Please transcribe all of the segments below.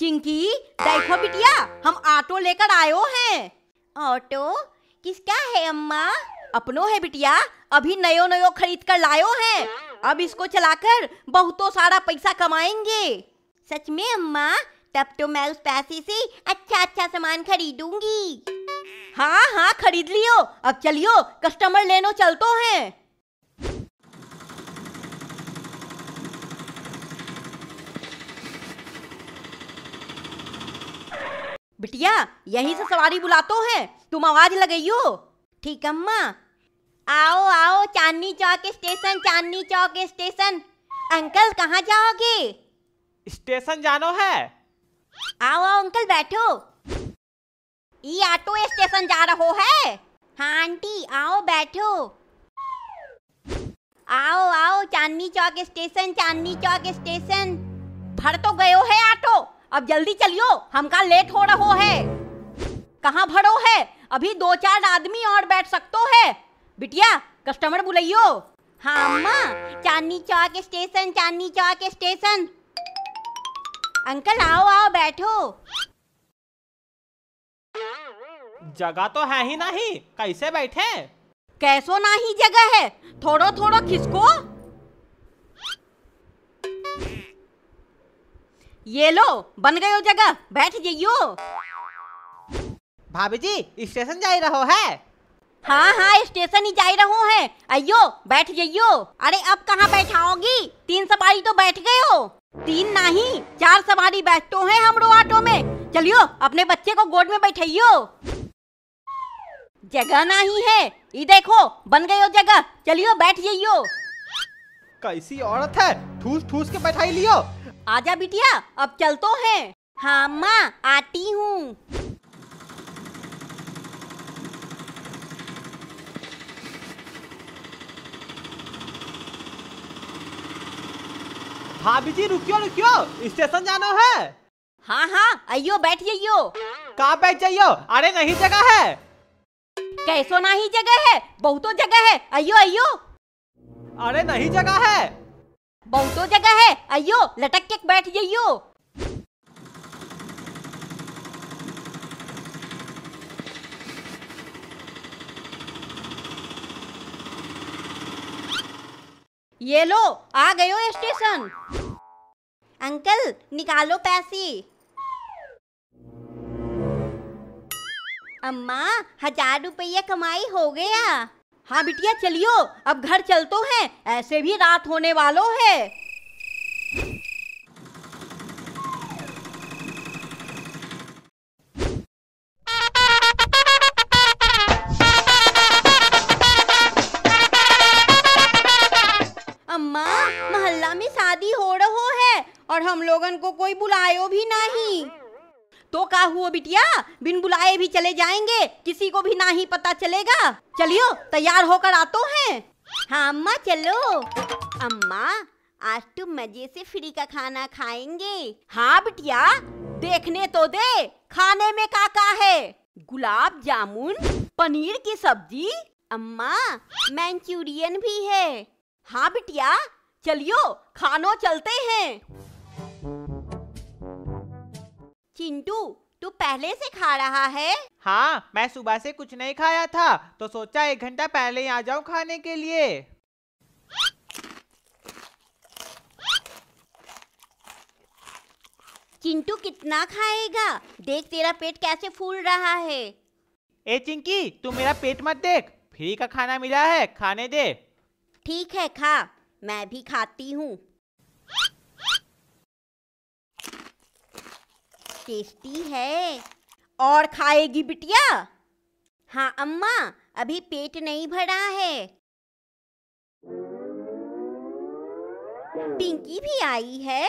चिंकी देखो बिटिया हम ऑटो लेकर आयो हैं ऑटो किसका है अम्मा अपनो है बिटिया अभी नयो नयो खरीद कर लायो हैं अब इसको चलाकर बहुतों सारा पैसा कमाएंगे सच में अम्मा तब तो मैं उस पैसे से अच्छा अच्छा सामान खरीदूंगी हाँ हाँ खरीद लियो अब चलियो कस्टमर लेनो चलते हैं बिटिया यहीं से सवारी बुलातो है तुम आवाज लगाइयो ठीक अम्मा आओ आओ Chandni Chowk station Chandni Chowk station uncle कहाँ जाओगे स्टेशन जानो है आओ आओ अंकल बैठो ये ऑटो स्टेशन जा रहो है हाँ आंटी आओ बैठो आओ आओ चांदनी चौक स्टेशन चांदनी चौक स्टेशन भर तो गयो है ऑटो अब जल्दी चलियो हमका लेट हो रहो है कहाँ भरो है अभी दो चार आदमी और बैठ सकते है बिटिया कस्टमर बुलाइयो हाँ अम्मा Chandni Chowk station Chandni Chowk station uncle आओ आओ बैठो जगह तो है ही नहीं कैसे बैठे कैसो ना ही जगह है थोड़ो थोड़ो खिसको ये लो बन गयो जगह बैठ जाइयो भाभी जी स्टेशन जा रहो है हाँ हाँ स्टेशन ही जा रहो है आइयो बैठ जाइयो अरे अब कहाँ बैठाओगी तीन सवारी तो बैठ गए हो तीन नहीं चार सवारी बैठो है हमरो ऑटो में चलियो अपने बच्चे को गोद में बैठाइयो जगह नहीं है ये देखो बन गयो जगह चलियो बैठ जाइयो कैसी औरत है ठूस ठूस के बैठाई लियो आजा बिटिया अब चल तो है हाँ माँ आती हूँ भाभी जी रुकियो रुकियो स्टेशन जाना है हाँ हाँ आइयो बैठ जाइयो कहाँ बैठ जाइयो अरे नहीं जगह है कैसो नहीं जगह है बहुतो जगह है आइयो आइयो अरे नहीं जगह है बहुत जगह है आइयो लटक के बैठ जाइयो ये लो आ गयो स्टेशन अंकल निकालो पैसे अम्मा हजार रुपया कमाई हो गया हाँ बिटिया चलियो अब घर चलतो है ऐसे भी रात होने वालों है अम्मा मोहल्ला में शादी हो रहो है और हम लोगन को कोई बुलायो भी नहीं तो का हुआ बिटिया बिन बुलाए भी चले जाएंगे किसी को भी ना ही पता चलेगा चलियो तैयार होकर आते हैं हाँ अम्मा चलो अम्मा आज तुम मजे से फ्री का खाना खाएंगे हाँ बिटिया देखने तो दे खाने में का का है गुलाब जामुन पनीर की सब्जी अम्मा मैंचूरियन भी है हाँ बिटिया चलियो खानो चलते हैं चिंटू तू पहले से खा रहा है हाँ मैं सुबह से कुछ नहीं खाया था तो सोचा एक घंटा पहले ही आ जाऊँ खाने के लिए चिंटू कितना खाएगा देख तेरा पेट कैसे फूल रहा है ए चिंकी तू मेरा पेट मत देख फ्री का खाना मिला है खाने दे ठीक है खा मैं भी खाती हूँ टेस्टी है और खाएगी बिटिया हाँ अम्मा अभी पेट नहीं भरा है पिंकी भी आई है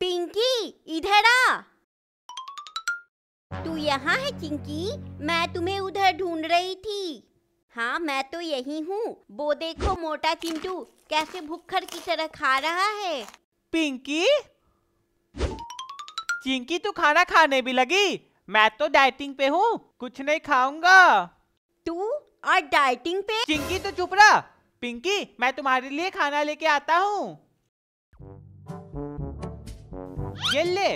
पिंकी इधर आ तू यहाँ है चिंकी मैं तुम्हें उधर ढूंढ रही थी हाँ मैं तो यही हूँ वो देखो मोटा चिंटू कैसे भुखर की तरह खा रहा है पिंकी चिंकी तू खाना खाने भी लगी मैं तो डाइटिंग पे हूँ कुछ नहीं खाऊंगा तू और डाइटिंग पे चिंकी तो चुप रहा पिंकी मैं तुम्हारे लिए खाना लेके आता हूँ ले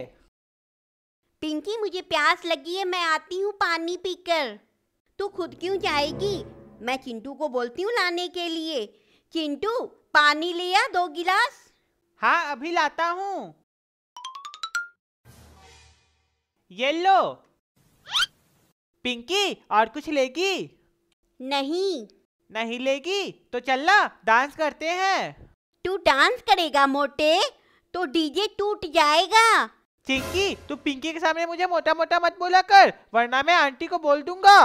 पिंकी मुझे प्यास लगी है मैं आती हूँ पानी पीकर तू खुद क्यों जाएगी मैं चिंटू को बोलती हूँ लाने के लिए चिंटू पानी लिया दो गिलास हाँ अभी लाता हूँ येलो पिंकी और कुछ लेगी नहीं नहीं लेगी तो चलना डांस करते हैं तू डांस करेगा मोटे तो डीजे टूट जाएगा चिंकी तू पिंकी के सामने मुझे मोटा मोटा मत बोला कर वरना मैं आंटी को बोल दूंगा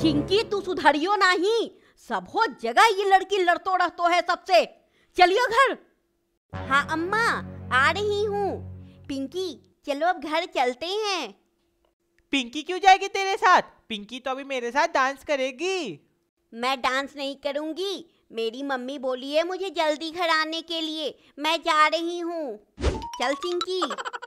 चिंकी तू सुधरियो नहीं सब हो जगह ये लड़की लड़तो रहतो है सबसे चलियो घर हाँ अम्मा आ रही हूँ पिंकी चलो अब घर चलते हैं पिंकी क्यों जाएगी तेरे साथ पिंकी तो अभी मेरे साथ डांस करेगी मैं डांस नहीं करूंगी मेरी मम्मी बोली है मुझे जल्दी घर आने के लिए मैं जा रही हूँ चल पिंकी